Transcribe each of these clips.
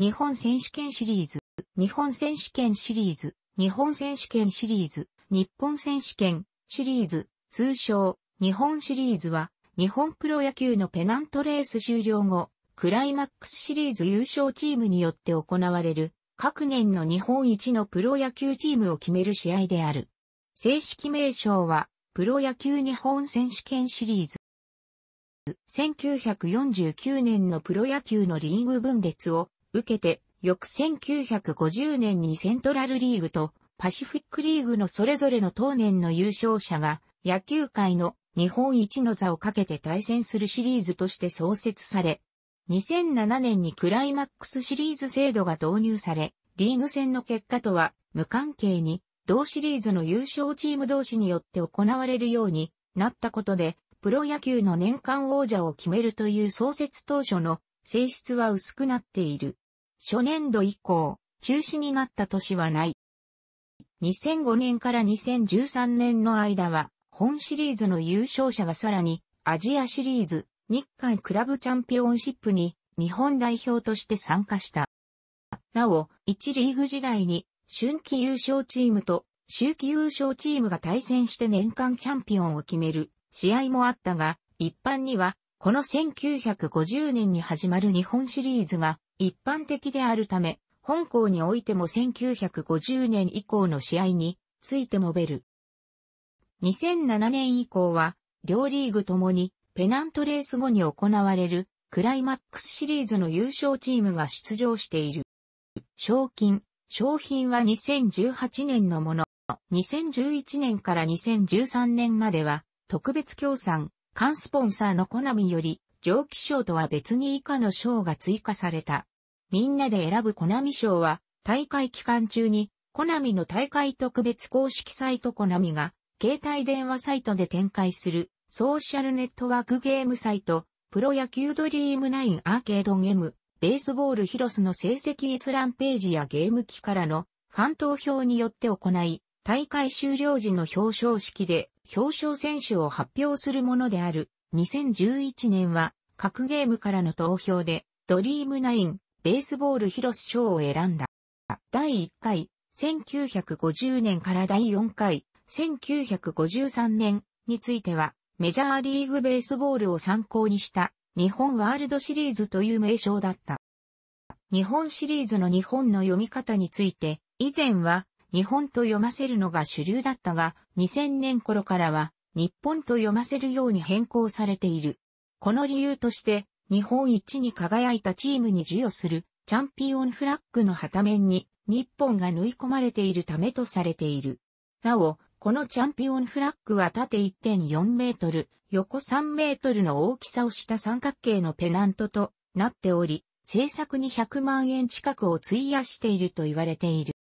日本選手権シリーズ、日本選手権シリーズ、日本選手権シリーズ、日本選手権シリーズ、通称、日本シリーズは、日本プロ野球のペナントレース終了後、クライマックスシリーズ優勝チームによって行われる、各年の日本一のプロ野球チームを決める試合である。正式名称は、プロ野球日本選手権シリーズ。1949年のプロ野球のリーグ分裂を受けて、翌1950年にセントラルリーグとパシフィックリーグのそれぞれの当年の優勝者が野球界の日本一の座をかけて対戦するシリーズとして創設され、2007年にクライマックスシリーズ制度が導入され、リーグ戦の結果とは無関係に同シリーズの優勝チーム同士によって行われるようになったことで、プロ野球の年間王者を決めるという創設当初の性質は薄くなっている。初年度以降、中止になった年はない。2005年から2013年の間は、本シリーズの優勝者がさらに、アジアシリーズ、日韓クラブチャンピオンシップに、日本代表として参加した。なお、1リーグ時代に、春季優勝チームと、秋季優勝チームが対戦して年間チャンピオンを決める試合もあったが、一般には、この1950年に始まる日本シリーズが一般的であるため、本校においても1950年以降の試合についてもベル。2007年以降は、両リーグともにペナントレース後に行われるクライマックスシリーズの優勝チームが出場している。賞金、賞品は2018年のもの。2011年から2013年までは、特別協賛、缶スポンサーのコナミより、上記賞とは別に以下の賞が追加された。みんなで選ぶコナミ賞は、大会期間中に、コナミの大会特別公式サイトコナミが、携帯電話サイトで展開する、ソーシャルネットワークゲームサイト、プロ野球ドリームナインアーケードゲーム、ベースボールヒロスの成績閲覧ページやゲーム機からのファン投票によって行い、大会終了時の表彰式で表彰選手を発表するものである。2011年は各ゲームからの投票でドリームナインベースボール広ス賞を選んだ。第1回、1950年から第4回、1953年については、メジャーリーグベースボールを参考にした日本ワールドシリーズという名称だった。日本シリーズの日本の読み方について、以前は日本と読ませるのが主流だったが、2000年頃からは日本と読ませるように変更されている。この理由として、日本一に輝いたチームに授与するチャンピオンフラッグの旗面に日本が縫い込まれているためとされている。なお、このチャンピオンフラッグは縦1.4メートル、横3メートルの大きさをした三角形のペナントとなっており、制作に100万円近くを費やしていると言われている。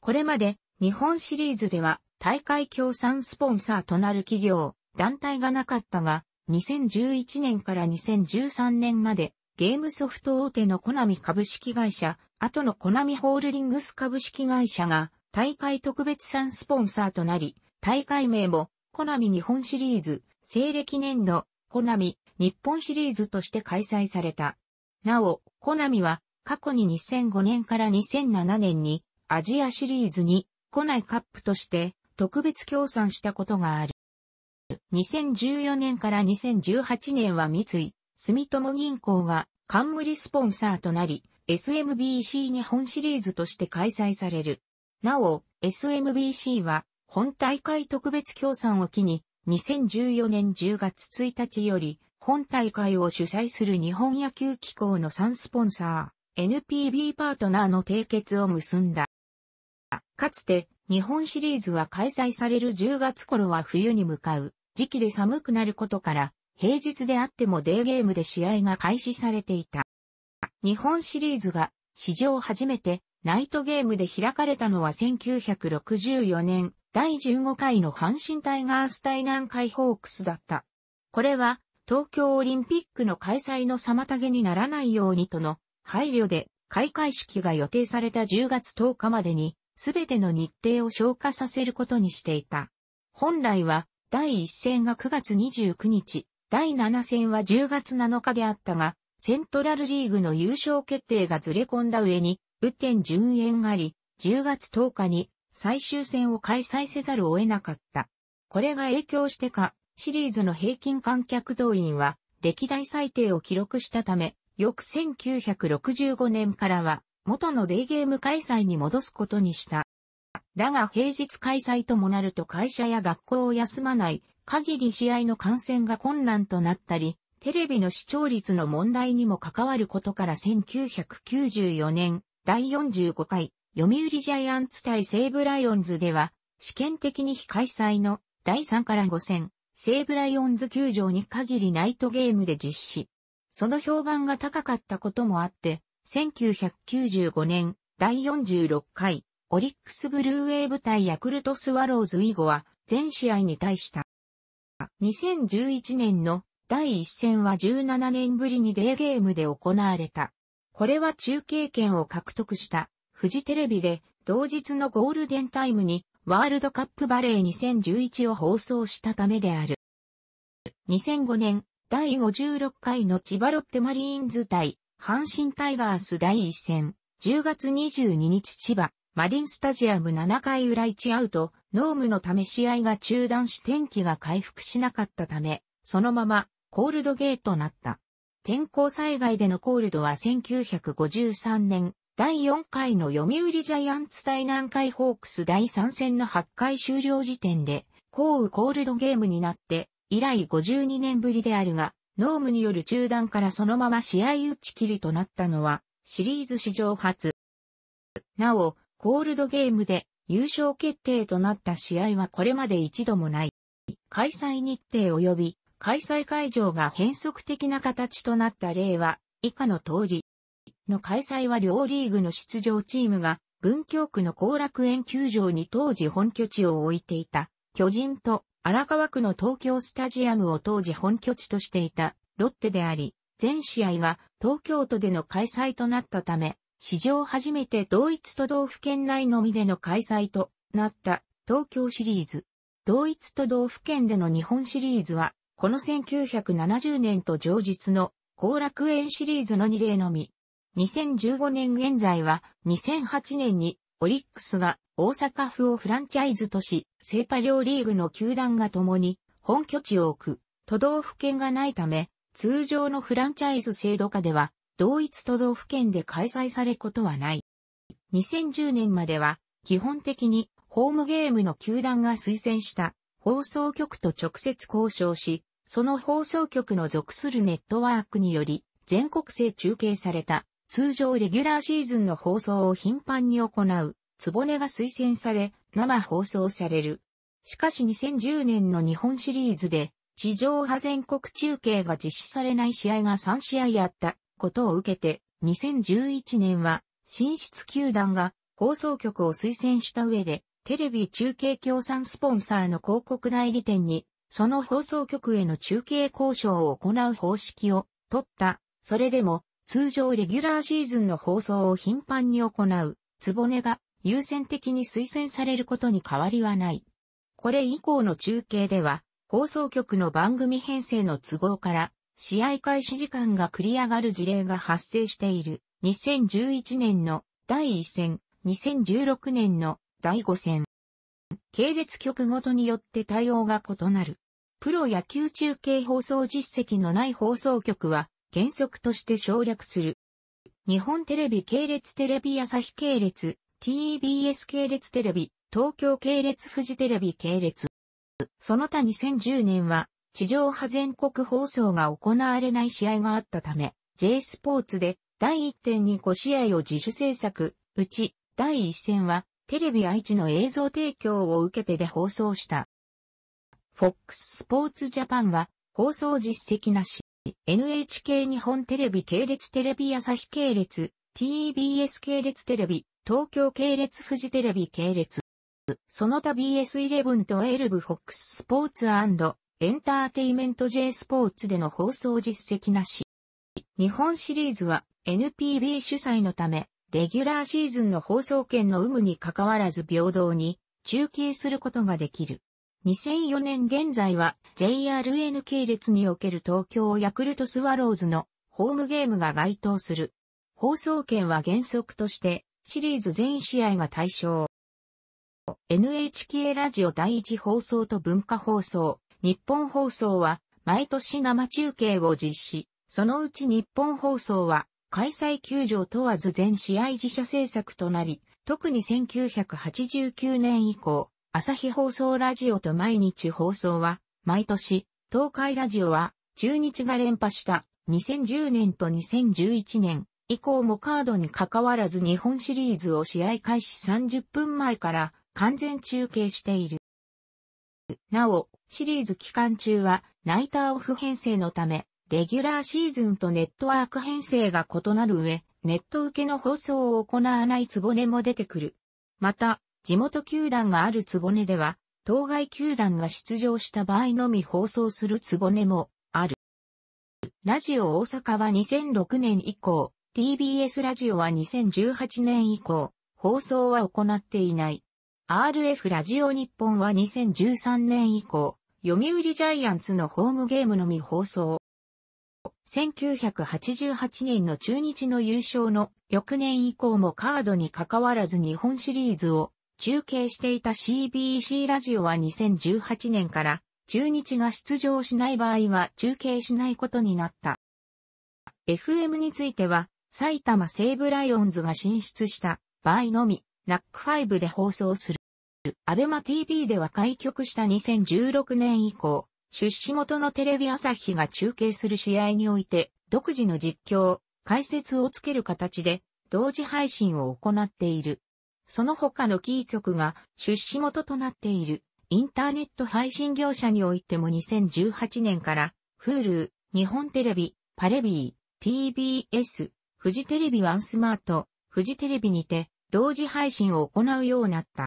これまで日本シリーズでは大会協賛スポンサーとなる企業、団体がなかったが、2011年から2013年まで、ゲームソフト大手のコナミ株式会社、後のコナミホールディングス株式会社が、大会特別産スポンサーとなり、大会名も、コナミ日本シリーズ、西暦年度、コナミ日本シリーズとして開催された。なお、コナミは、過去に2005年から2007年に、アジアシリーズに、コナイカップとして、特別協賛したことがある。2014年から2018年は三井、住友銀行が冠スポンサーとなり、SMBC 日本シリーズとして開催される。なお、SMBC は本大会特別協賛を機に、2014年10月1日より、本大会を主催する日本野球機構の3スポンサー、NPB パートナーの締結を結んだ。かつて、日本シリーズは開催される10月頃は冬に向かう時期で寒くなることから、平日であってもデーゲームで試合が開始されていた。日本シリーズが史上初めてナイトゲームで開かれたのは1964年第15回の阪神タイガース対南海ホークスだった。これは東京オリンピックの開催の妨げにならないようにとの配慮で開会式が予定された10月10日までにすべての日程を消化させることにしていた。本来は第1戦が9月29日、第7戦は10月7日であったが、セントラルリーグの優勝決定がずれ込んだ上に、雨天順延があり、10月10日に最終戦を開催せざるを得なかった。これが影響してか、シリーズの平均観客動員は歴代最低を記録したため、翌1965年からは元のデイゲーム開催に戻すことにした。だが平日開催ともなると会社や学校を休まない限り試合の観戦が困難となったり、テレビの視聴率の問題にも関わることから1994年第45回読売ジャイアンツ対西武ライオンズでは試験的に非開催の第3から5戦西武ライオンズ球場に限りナイトゲームで実施。その評判が高かったこともあって1995年第46回オリックスブルーウェーブ対ヤクルトスワローズ以後は全試合に対した。2011年の第1戦は17年ぶりにデーゲームで行われた。これは中継権を獲得したフジテレビで同日のゴールデンタイムにワールドカップバレー2011を放送したためである。2005年第56回の千葉ロッテマリーンズ対阪神タイガース第1戦10月22日千葉マリンスタジアム7回裏1アウト、ノームのため試合が中断し天気が回復しなかったため、そのままコールドゲーとなった。天候災害でのコールドは1953年、第4回の読売ジャイアンツ対南海ホークス第3戦の8回終了時点で、降雨コールドゲームになって、以来52年ぶりであるが、ノームによる中断からそのまま試合打ち切りとなったのは、シリーズ史上初。なお、コールドゲームで優勝決定となった試合はこれまで一度もない。開催日程及び開催会場が変則的な形となった例は以下の通り。の開催は両リーグの出場チームが文京区の後楽園球場に当時本拠地を置いていた巨人と荒川区の東京スタジアムを当時本拠地としていたロッテであり、全試合が東京都での開催となったため、史上初めて同一都道府県内のみでの開催となった東京シリーズ。同一都道府県での日本シリーズは、この1970年と上日の後楽園シリーズの2例のみ。2015年現在は2008年にオリックスが大阪府をフランチャイズとし、聖パ両リーグの球団が共に本拠地を置く都道府県がないため、通常のフランチャイズ制度下では同一都道府県で開催されることはない。2010年までは、基本的にホームゲームの球団が推薦した放送局と直接交渉し、その放送局の属するネットワークにより全国制中継された通常レギュラーシーズンの放送を頻繁に行う、つぼねが推薦され、生放送される。しかし2010年の日本シリーズで、地上波全国中継が実施されない試合が3試合あったことを受けて、2011年は、進出球団が放送局を推薦した上で、テレビ中継協賛スポンサーの広告代理店に、その放送局への中継交渉を行う方式を取った。それでも、通常レギュラーシーズンの放送を頻繁に行う、つぼねが優先的に推薦されることに変わりはない。これ以降の中継では、放送局の番組編成の都合から、試合開始時間が繰り上がる事例が発生している。2011年の第1戦、2016年の第5戦。系列局ごとによって対応が異なる。プロ野球中継放送実績のない放送局は原則として省略する。日本テレビ系列テレビ朝日系列、TBS 系列テレビ、東京系列富士テレビ系列。その他2010年は地上波全国放送が行われない試合があったため、J スポーツで第1.25試合を自主制作、うち第1戦はテレビ愛知の映像提供を受けてで放送した。FOX スポーツジャパンは放送実績なし、NHK 日本テレビ系列テレビ朝日系列、TBS 系列テレビ、東京系列フジテレビ系列。その他 BS11 と1ォ f o x スポーツエンターテイメント J スポーツでの放送実績なし。日本シリーズは NPB 主催のため、レギュラーシーズンの放送権の有無に関わらず平等に中継することができる。2004年現在は JRN 系列における東京ヤクルトスワローズのホームゲームが該当する。放送権は原則としてシリーズ全試合が対象。NHK ラジオ第一放送と文化放送、日本放送は毎年生中継を実施、そのうち日本放送は開催球場問わず全試合自社制作となり、特に1989年以降、朝日放送ラジオと毎日放送は、毎年、東海ラジオは、中日が連覇した2010年と2011年以降もカードに関わらず日本シリーズを試合開始30分前から完全中継している。なお、シリーズ期間中はナイターオフ編成のため、レギュラーシーズンとネットワーク編成が異なる上、ネット受けの放送を行わないつぼねも出てくる。また、地元球団があるつぼねでは、当該球団が出場した場合のみ放送するつぼねもある。ラジオ大阪は2006年以降、TBS ラジオは2018年以降、放送は行っていない。RF ラジオ日本は2013年以降、読売ジャイアンツのホームゲームのみ放送。1988年の中日の優勝の翌年以降もカードに関わらず日本シリーズを中継していた CBC ラジオは2018年から中日が出場しない場合は中継しないことになった。FM については埼玉西武ライオンズが進出した場合のみ、ナック5で放送する。アベマ TV では開局した2016年以降、出資元のテレビ朝日が中継する試合において、独自の実況、解説をつける形で、同時配信を行っている。その他のキー局が出資元となっているインターネット配信業者においても2018年からフールー、日本テレビ、パレビー、TBS、フジテレビワンスマート、フジテレビにて同時配信を行うようになった。